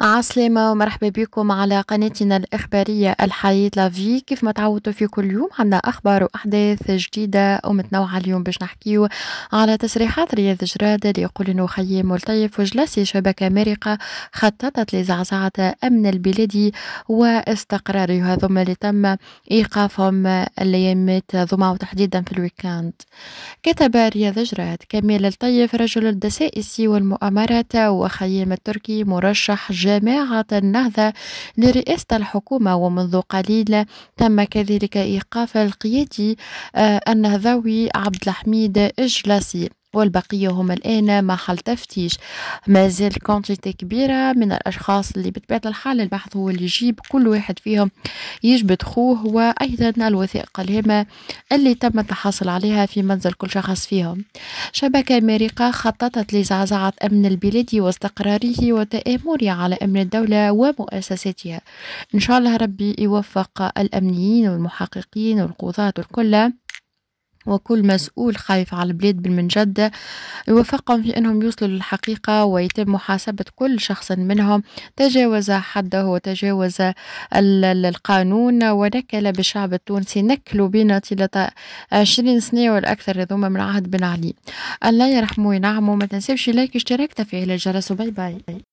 عسلامة ومرحبا بكم على قناتنا الإخبارية الحياة لافي كيف ما تعودتوا في كل يوم عندنا أخبار وأحداث جديدة ومتنوعة اليوم باش نحكيو على تصريحات رياض جرادة اللي يقول إنه خيام ملطيف وجلسي شبكة مرقة خططت لزعزعة أمن البلاد واستقرارها ثم اللي تم إيقافهم الأيامات ذوما وتحديدا في الويكاند كتب رياض جراد كمال الطيف رجل الدسائس والمؤامرات وخيام التركي مرشح جماعة النهضة لرئاسة الحكومة ومنذ قليل تم كذلك إيقاف القيادي آه، النهضوي عبد الحميد إجلاسي والبقية هما الآن محل تفتيش ما زال كونتيتي كبيرة من الأشخاص اللي بطبيعة الحال البحث هو اللي يجيب كل واحد فيهم يجبد خوه وأيضا الوثائق الهامة اللي تم التحصل عليها في منزل كل شخص فيهم شبكة مريقة خططت لزعزعة أمن البلاد واستقراره وتآمره على أمن الدولة ومؤسساتها إن شاء الله ربي يوفق الأمنيين والمحققين والقضاة الكل وكل مسؤول خايف على البلاد بالمنجدة يوفقهم في أنهم يوصلوا للحقيقة ويتم محاسبة كل شخص منهم تجاوز حده وتجاوز القانون ونكل بالشعب التونسي نكلوا بنا طيلة عشرين سنة والأكثر هذوما من عهد بن علي الله يرحمه وينعمه ما تنساوش لايك اشتراك تفعيل الجرس باي باي